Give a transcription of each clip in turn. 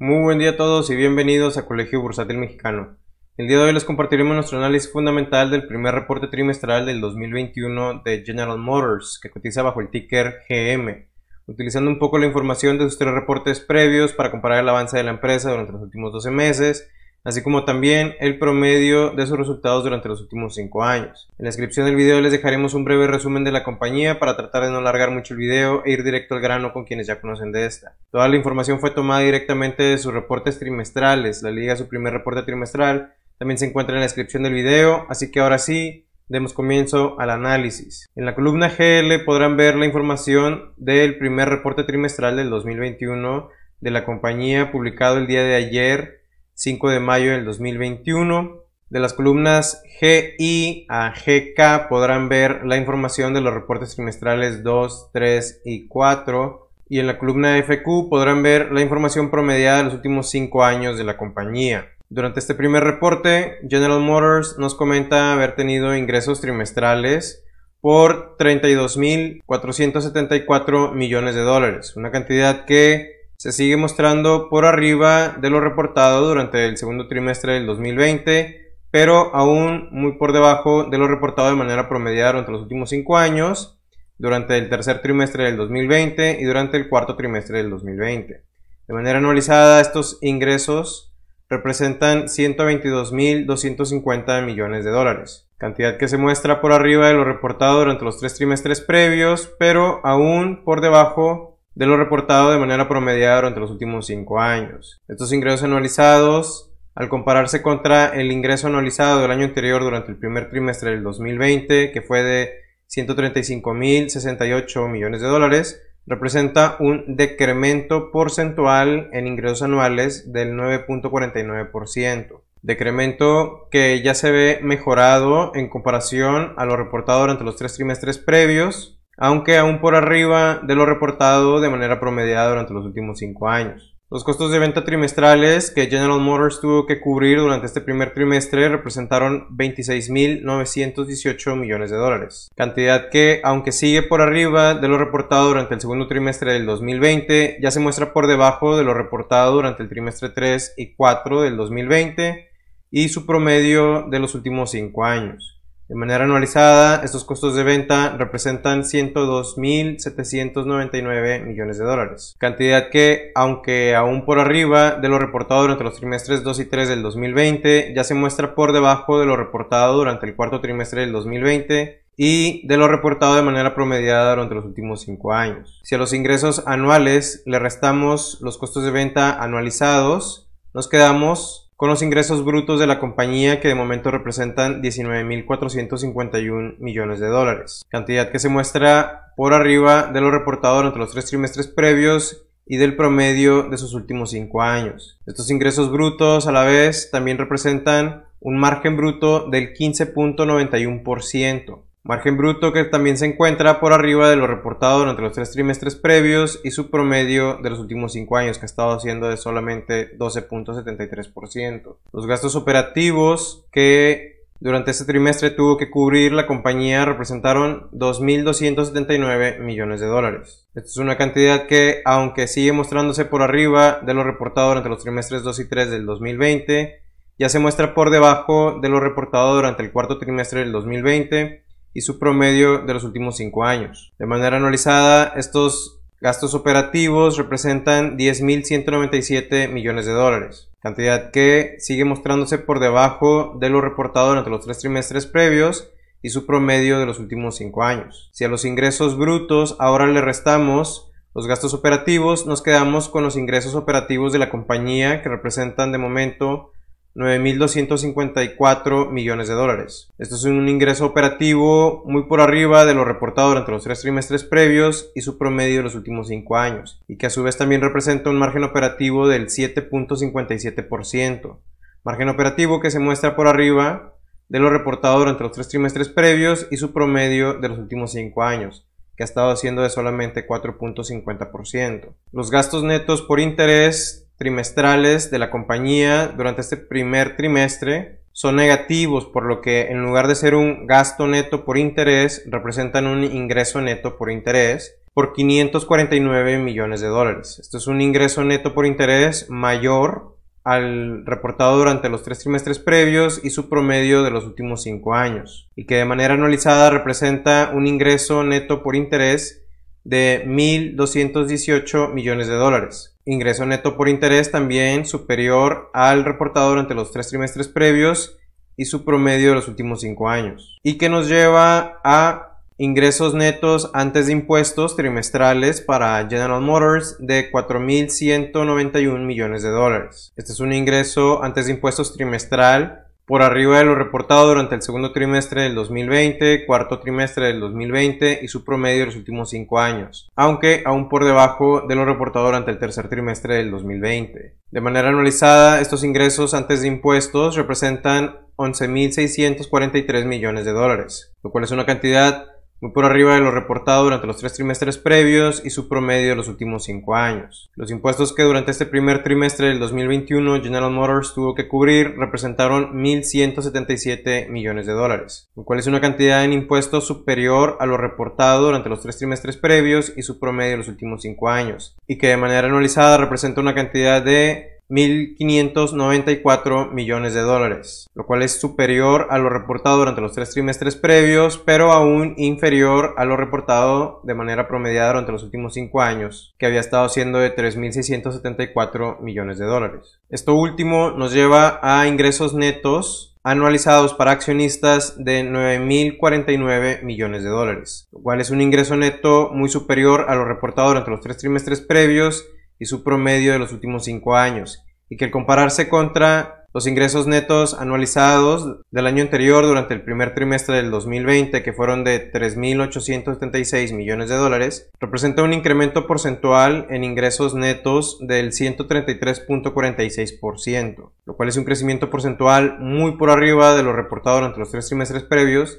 Muy buen día a todos y bienvenidos a Colegio Bursátil Mexicano. El día de hoy les compartiremos nuestro análisis fundamental del primer reporte trimestral del 2021 de General Motors, que cotiza bajo el ticker GM, utilizando un poco la información de sus tres reportes previos para comparar el avance de la empresa durante los últimos 12 meses así como también el promedio de sus resultados durante los últimos cinco años. En la descripción del video les dejaremos un breve resumen de la compañía para tratar de no alargar mucho el video e ir directo al grano con quienes ya conocen de esta. Toda la información fue tomada directamente de sus reportes trimestrales, la liga su primer reporte trimestral también se encuentra en la descripción del video, así que ahora sí, demos comienzo al análisis. En la columna GL podrán ver la información del primer reporte trimestral del 2021 de la compañía publicado el día de ayer 5 de mayo del 2021. De las columnas GI a GK podrán ver la información de los reportes trimestrales 2, 3 y 4. Y en la columna FQ podrán ver la información promediada de los últimos 5 años de la compañía. Durante este primer reporte, General Motors nos comenta haber tenido ingresos trimestrales por 32.474 millones de dólares, una cantidad que se sigue mostrando por arriba de lo reportado durante el segundo trimestre del 2020, pero aún muy por debajo de lo reportado de manera promediada durante los últimos cinco años, durante el tercer trimestre del 2020 y durante el cuarto trimestre del 2020. De manera anualizada, estos ingresos representan 122.250 millones de dólares, cantidad que se muestra por arriba de lo reportado durante los tres trimestres previos, pero aún por debajo de lo reportado de manera promediada durante los últimos cinco años. Estos ingresos anualizados, al compararse contra el ingreso anualizado del año anterior durante el primer trimestre del 2020, que fue de 135.068 millones de dólares, representa un decremento porcentual en ingresos anuales del 9.49%, decremento que ya se ve mejorado en comparación a lo reportado durante los tres trimestres previos, aunque aún por arriba de lo reportado de manera promediada durante los últimos 5 años. Los costos de venta trimestrales que General Motors tuvo que cubrir durante este primer trimestre representaron 26.918 millones de dólares, cantidad que, aunque sigue por arriba de lo reportado durante el segundo trimestre del 2020, ya se muestra por debajo de lo reportado durante el trimestre 3 y 4 del 2020 y su promedio de los últimos 5 años. De manera anualizada, estos costos de venta representan 102.799 millones de dólares, cantidad que, aunque aún por arriba de lo reportado durante los trimestres 2 y 3 del 2020, ya se muestra por debajo de lo reportado durante el cuarto trimestre del 2020 y de lo reportado de manera promediada durante los últimos 5 años. Si a los ingresos anuales le restamos los costos de venta anualizados, nos quedamos con los ingresos brutos de la compañía que de momento representan 19.451 millones de dólares, cantidad que se muestra por arriba de lo reportado durante los tres trimestres previos y del promedio de sus últimos cinco años. Estos ingresos brutos a la vez también representan un margen bruto del 15.91%, Margen bruto que también se encuentra por arriba de lo reportado durante los tres trimestres previos y su promedio de los últimos cinco años, que ha estado siendo de solamente 12.73%. Los gastos operativos que durante este trimestre tuvo que cubrir la compañía representaron 2.279 millones de dólares. Esta es una cantidad que, aunque sigue mostrándose por arriba de lo reportado durante los trimestres 2 y 3 del 2020, ya se muestra por debajo de lo reportado durante el cuarto trimestre del 2020 y su promedio de los últimos 5 años. De manera anualizada, estos gastos operativos representan 10.197 millones de dólares, cantidad que sigue mostrándose por debajo de lo reportado durante los tres trimestres previos y su promedio de los últimos 5 años. Si a los ingresos brutos ahora le restamos los gastos operativos, nos quedamos con los ingresos operativos de la compañía que representan de momento 9.254 millones de dólares. Esto es un ingreso operativo muy por arriba de lo reportado durante los tres trimestres previos y su promedio de los últimos cinco años, y que a su vez también representa un margen operativo del 7.57%, margen operativo que se muestra por arriba de lo reportado durante los tres trimestres previos y su promedio de los últimos cinco años, que ha estado haciendo de solamente 4.50%. Los gastos netos por interés trimestrales de la compañía durante este primer trimestre son negativos, por lo que en lugar de ser un gasto neto por interés, representan un ingreso neto por interés por 549 millones de dólares. Esto es un ingreso neto por interés mayor al reportado durante los tres trimestres previos y su promedio de los últimos cinco años, y que de manera anualizada representa un ingreso neto por interés de 1.218 millones de dólares. Ingreso neto por interés también superior al reportado durante los tres trimestres previos y su promedio de los últimos cinco años. Y que nos lleva a ingresos netos antes de impuestos trimestrales para General Motors de 4.191 millones de dólares. Este es un ingreso antes de impuestos trimestral por arriba de lo reportado durante el segundo trimestre del 2020, cuarto trimestre del 2020 y su promedio de los últimos cinco años, aunque aún por debajo de lo reportado durante el tercer trimestre del 2020. De manera anualizada, estos ingresos antes de impuestos representan 11.643 millones de dólares, lo cual es una cantidad muy por arriba de lo reportado durante los tres trimestres previos y su promedio de los últimos cinco años. Los impuestos que durante este primer trimestre del 2021 General Motors tuvo que cubrir representaron 1.177 millones de dólares, lo cual es una cantidad en impuestos superior a lo reportado durante los tres trimestres previos y su promedio de los últimos cinco años, y que de manera anualizada representa una cantidad de 1.594 millones de dólares, lo cual es superior a lo reportado durante los tres trimestres previos, pero aún inferior a lo reportado de manera promediada durante los últimos cinco años, que había estado siendo de 3.674 millones de dólares. Esto último nos lleva a ingresos netos anualizados para accionistas de 9.049 millones de dólares, lo cual es un ingreso neto muy superior a lo reportado durante los tres trimestres previos y su promedio de los últimos cinco años, y que al compararse contra los ingresos netos anualizados del año anterior durante el primer trimestre del 2020, que fueron de 3.876 millones de dólares, representa un incremento porcentual en ingresos netos del 133.46%, lo cual es un crecimiento porcentual muy por arriba de lo reportado durante los tres trimestres previos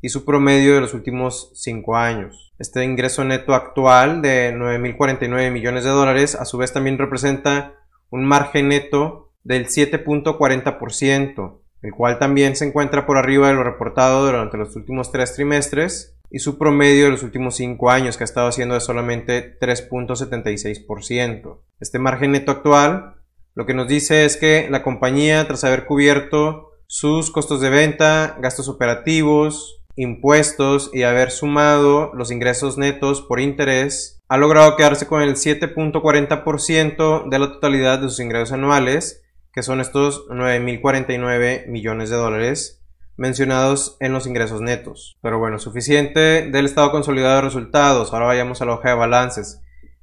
y su promedio de los últimos 5 años. Este ingreso neto actual de 9.049 millones de dólares a su vez también representa un margen neto del 7.40%, el cual también se encuentra por arriba de lo reportado durante los últimos 3 trimestres y su promedio de los últimos 5 años que ha estado haciendo de solamente 3.76%. Este margen neto actual lo que nos dice es que la compañía, tras haber cubierto sus costos de venta, gastos operativos, impuestos y haber sumado los ingresos netos por interés, ha logrado quedarse con el 7.40% de la totalidad de sus ingresos anuales, que son estos 9.049 millones de dólares mencionados en los ingresos netos. Pero bueno, suficiente del estado consolidado de resultados, ahora vayamos a la hoja de balances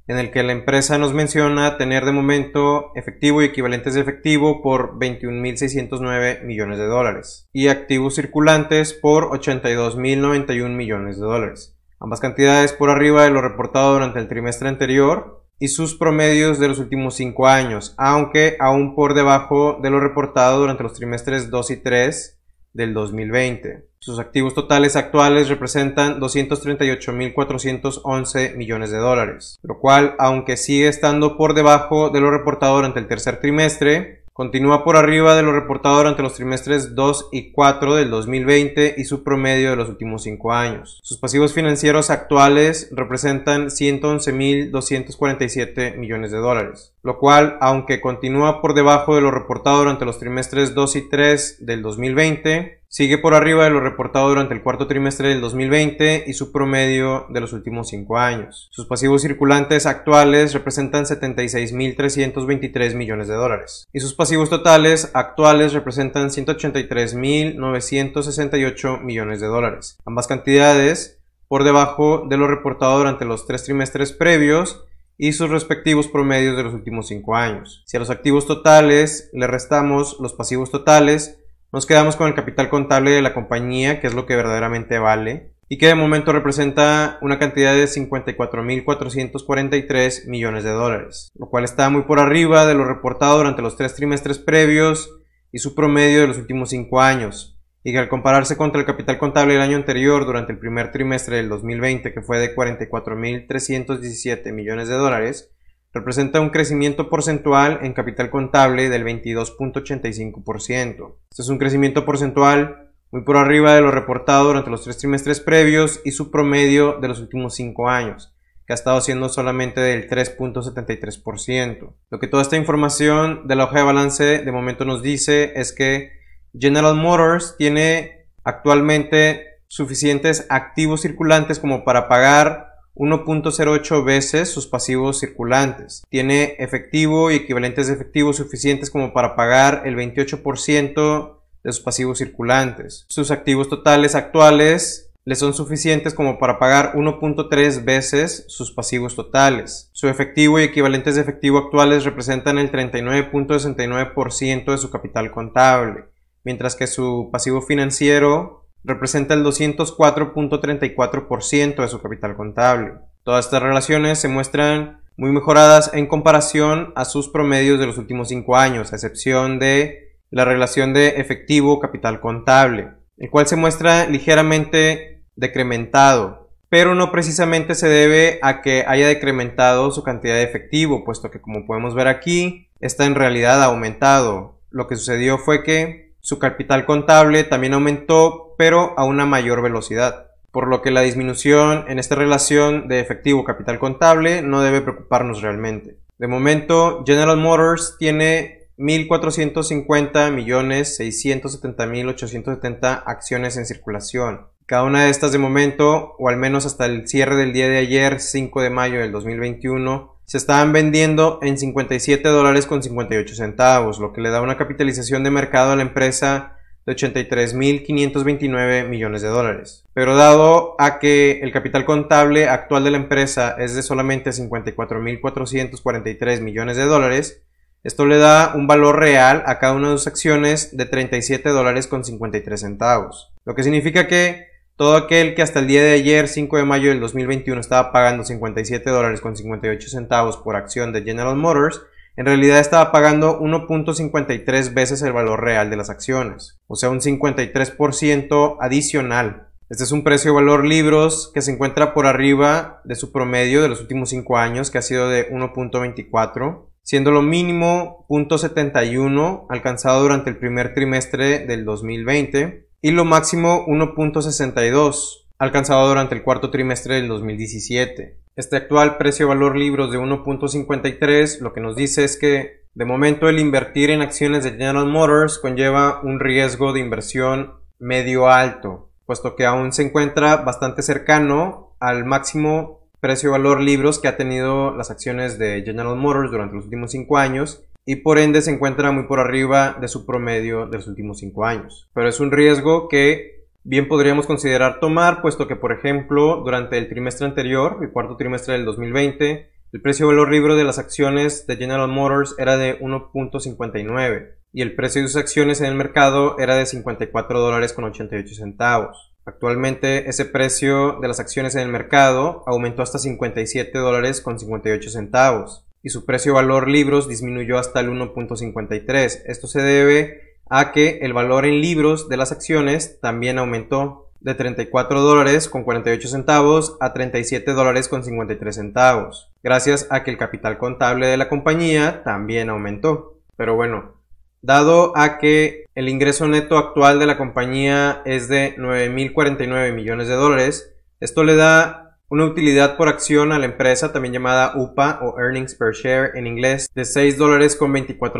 en el que la empresa nos menciona tener de momento efectivo y equivalentes de efectivo por 21.609 millones de dólares y activos circulantes por 82.091 millones de dólares. Ambas cantidades por arriba de lo reportado durante el trimestre anterior y sus promedios de los últimos 5 años, aunque aún por debajo de lo reportado durante los trimestres 2 y 3 del 2020. Sus activos totales actuales representan 238.411 millones de dólares, lo cual, aunque sigue estando por debajo de lo reportado durante el tercer trimestre, Continúa por arriba de lo reportado durante los trimestres 2 y 4 del 2020 y su promedio de los últimos 5 años. Sus pasivos financieros actuales representan 111.247 millones de dólares, lo cual, aunque continúa por debajo de lo reportado durante los trimestres 2 y 3 del 2020, Sigue por arriba de lo reportado durante el cuarto trimestre del 2020 y su promedio de los últimos cinco años. Sus pasivos circulantes actuales representan 76.323 millones de dólares y sus pasivos totales actuales representan 183.968 millones de dólares. Ambas cantidades por debajo de lo reportado durante los tres trimestres previos y sus respectivos promedios de los últimos cinco años. Si a los activos totales le restamos los pasivos totales, nos quedamos con el capital contable de la compañía, que es lo que verdaderamente vale, y que de momento representa una cantidad de 54.443 millones de dólares, lo cual está muy por arriba de lo reportado durante los tres trimestres previos y su promedio de los últimos cinco años, y que al compararse contra el capital contable del año anterior durante el primer trimestre del 2020, que fue de 44.317 millones de dólares, representa un crecimiento porcentual en capital contable del 22.85%. Este es un crecimiento porcentual muy por arriba de lo reportado durante los tres trimestres previos y su promedio de los últimos cinco años, que ha estado siendo solamente del 3.73%. Lo que toda esta información de la hoja de balance de momento nos dice es que General Motors tiene actualmente suficientes activos circulantes como para pagar 1.08 veces sus pasivos circulantes. Tiene efectivo y equivalentes de efectivo suficientes como para pagar el 28% de sus pasivos circulantes. Sus activos totales actuales le son suficientes como para pagar 1.3 veces sus pasivos totales. Su efectivo y equivalentes de efectivo actuales representan el 39.69% de su capital contable, mientras que su pasivo financiero representa el 204.34% de su capital contable. Todas estas relaciones se muestran muy mejoradas en comparación a sus promedios de los últimos 5 años, a excepción de la relación de efectivo capital contable, el cual se muestra ligeramente decrementado, pero no precisamente se debe a que haya decrementado su cantidad de efectivo, puesto que como podemos ver aquí, está en realidad aumentado. Lo que sucedió fue que su capital contable también aumentó, pero a una mayor velocidad, por lo que la disminución en esta relación de efectivo-capital contable no debe preocuparnos realmente. De momento, General Motors tiene 1.450.670.870 acciones en circulación. Cada una de estas de momento, o al menos hasta el cierre del día de ayer, 5 de mayo del 2021, se estaban vendiendo en 57 dólares con 58 centavos, lo que le da una capitalización de mercado a la empresa de 83.529 millones de dólares. Pero dado a que el capital contable actual de la empresa es de solamente 54.443 millones de dólares, esto le da un valor real a cada una de sus acciones de 37 dólares con 53 centavos, lo que significa que todo aquel que hasta el día de ayer, 5 de mayo del 2021, estaba pagando 57 dólares con 58 centavos por acción de General Motors, en realidad estaba pagando 1.53 veces el valor real de las acciones, o sea, un 53% adicional. Este es un precio de valor libros que se encuentra por arriba de su promedio de los últimos 5 años, que ha sido de 1.24, siendo lo mínimo 0.71 alcanzado durante el primer trimestre del 2020 y lo máximo 1.62, alcanzado durante el cuarto trimestre del 2017. Este actual precio-valor libros de 1.53 lo que nos dice es que de momento el invertir en acciones de General Motors conlleva un riesgo de inversión medio alto, puesto que aún se encuentra bastante cercano al máximo precio-valor libros que ha tenido las acciones de General Motors durante los últimos 5 años y por ende se encuentra muy por arriba de su promedio de los últimos 5 años. Pero es un riesgo que bien podríamos considerar tomar, puesto que, por ejemplo, durante el trimestre anterior, el cuarto trimestre del 2020, el precio de valor libre de las acciones de General Motors era de 1.59 y el precio de sus acciones en el mercado era de 54 dólares con 88 centavos. Actualmente ese precio de las acciones en el mercado aumentó hasta 57 dólares con 58 centavos y su precio valor libros disminuyó hasta el 1.53. Esto se debe a que el valor en libros de las acciones también aumentó de 34 dólares con 48 centavos a 37 dólares con 53 centavos, gracias a que el capital contable de la compañía también aumentó. Pero bueno, dado a que el ingreso neto actual de la compañía es de 9.049 millones de dólares, esto le da una utilidad por acción a la empresa, también llamada UPA o Earnings Per Share en inglés, de $6.24, dólares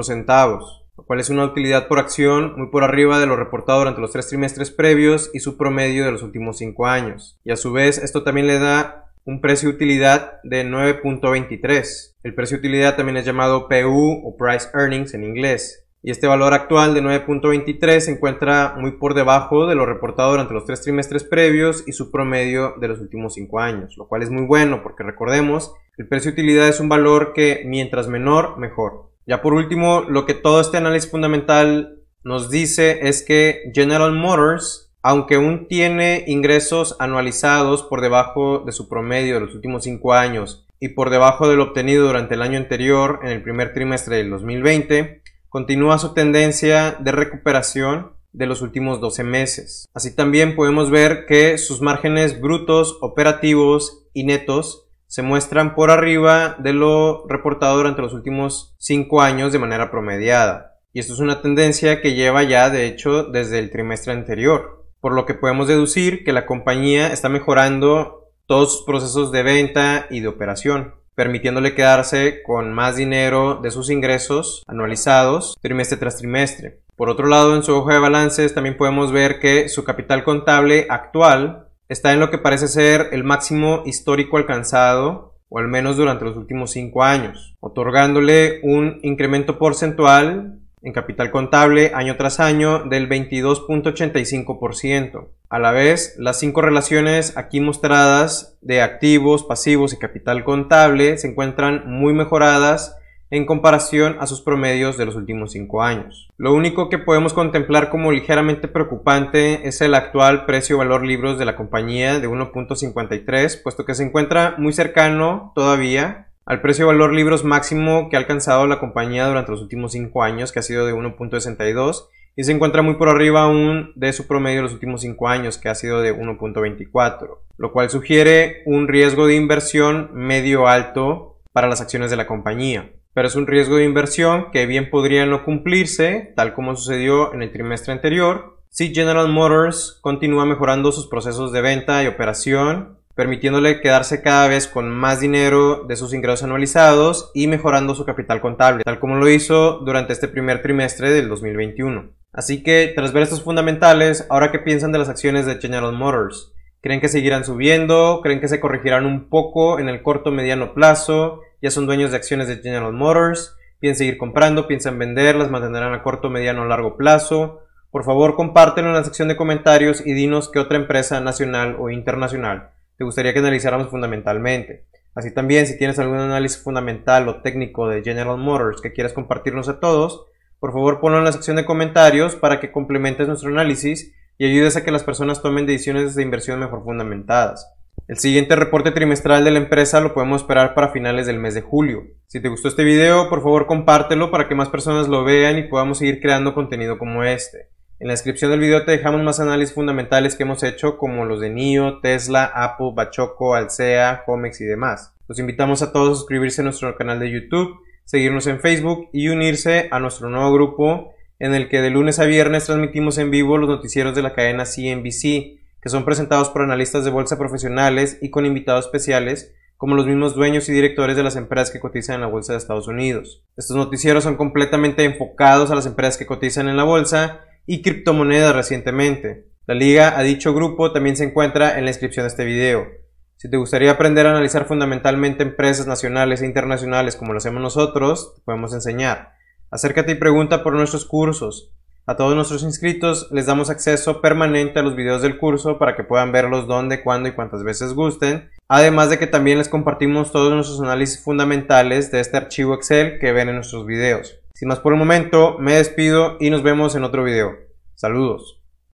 centavos, lo cual es una utilidad por acción muy por arriba de lo reportado durante los tres trimestres previos y su promedio de los últimos cinco años. Y a su vez, esto también le da un precio utilidad de 9.23. El precio utilidad también es llamado PU o Price Earnings en inglés, y este valor actual de 9.23 se encuentra muy por debajo de lo reportado durante los tres trimestres previos y su promedio de los últimos cinco años, lo cual es muy bueno porque recordemos, el precio de utilidad es un valor que mientras menor, mejor. Ya por último, lo que todo este análisis fundamental nos dice es que General Motors, aunque aún tiene ingresos anualizados por debajo de su promedio de los últimos cinco años y por debajo de lo obtenido durante el año anterior en el primer trimestre del 2020, continúa su tendencia de recuperación de los últimos 12 meses. Así también podemos ver que sus márgenes brutos, operativos y netos se muestran por arriba de lo reportado durante los últimos 5 años de manera promediada. Y esto es una tendencia que lleva ya de hecho desde el trimestre anterior, por lo que podemos deducir que la compañía está mejorando todos sus procesos de venta y de operación permitiéndole quedarse con más dinero de sus ingresos anualizados trimestre tras trimestre. Por otro lado, en su hoja de balances también podemos ver que su capital contable actual está en lo que parece ser el máximo histórico alcanzado o al menos durante los últimos cinco años, otorgándole un incremento porcentual en capital contable año tras año del 22.85%. A la vez, las cinco relaciones aquí mostradas de activos, pasivos y capital contable se encuentran muy mejoradas en comparación a sus promedios de los últimos cinco años. Lo único que podemos contemplar como ligeramente preocupante es el actual precio-valor libros de la compañía de 1.53, puesto que se encuentra muy cercano todavía al precio-valor libros máximo que ha alcanzado la compañía durante los últimos 5 años, que ha sido de 1.62, y se encuentra muy por arriba aún de su promedio de los últimos 5 años, que ha sido de 1.24, lo cual sugiere un riesgo de inversión medio alto para las acciones de la compañía. Pero es un riesgo de inversión que bien podría no cumplirse, tal como sucedió en el trimestre anterior, si General Motors continúa mejorando sus procesos de venta y operación permitiéndole quedarse cada vez con más dinero de sus ingresos anualizados y mejorando su capital contable, tal como lo hizo durante este primer trimestre del 2021. Así que, tras ver estos fundamentales, ahora qué piensan de las acciones de General Motors? ¿Creen que seguirán subiendo? ¿Creen que se corregirán un poco en el corto mediano plazo? ¿Ya son dueños de acciones de General Motors? ¿Piensan seguir comprando? ¿Piensan vender? ¿Las mantendrán a corto, mediano o largo plazo? Por favor, compártelo en la sección de comentarios y dinos qué otra empresa nacional o internacional te gustaría que analizáramos fundamentalmente. Así también, si tienes algún análisis fundamental o técnico de General Motors que quieras compartirnos a todos, por favor ponlo en la sección de comentarios para que complementes nuestro análisis y ayudes a que las personas tomen decisiones de inversión mejor fundamentadas. El siguiente reporte trimestral de la empresa lo podemos esperar para finales del mes de julio. Si te gustó este video, por favor compártelo para que más personas lo vean y podamos seguir creando contenido como este. En la descripción del video te dejamos más análisis fundamentales que hemos hecho como los de NIO, Tesla, Apple, Bachoco, Alsea, Comex y demás. Los invitamos a todos a suscribirse a nuestro canal de YouTube, seguirnos en Facebook y unirse a nuestro nuevo grupo en el que de lunes a viernes transmitimos en vivo los noticieros de la cadena CNBC, que son presentados por analistas de bolsa profesionales y con invitados especiales como los mismos dueños y directores de las empresas que cotizan en la bolsa de Estados Unidos. Estos noticieros son completamente enfocados a las empresas que cotizan en la bolsa y criptomonedas recientemente. La liga a dicho grupo también se encuentra en la descripción de este video. Si te gustaría aprender a analizar fundamentalmente empresas nacionales e internacionales como lo hacemos nosotros, te podemos enseñar. Acércate y pregunta por nuestros cursos. A todos nuestros inscritos les damos acceso permanente a los videos del curso para que puedan verlos donde, cuándo y cuántas veces gusten. Además de que también les compartimos todos nuestros análisis fundamentales de este archivo Excel que ven en nuestros videos. Sin más por el momento, me despido y nos vemos en otro video. Saludos.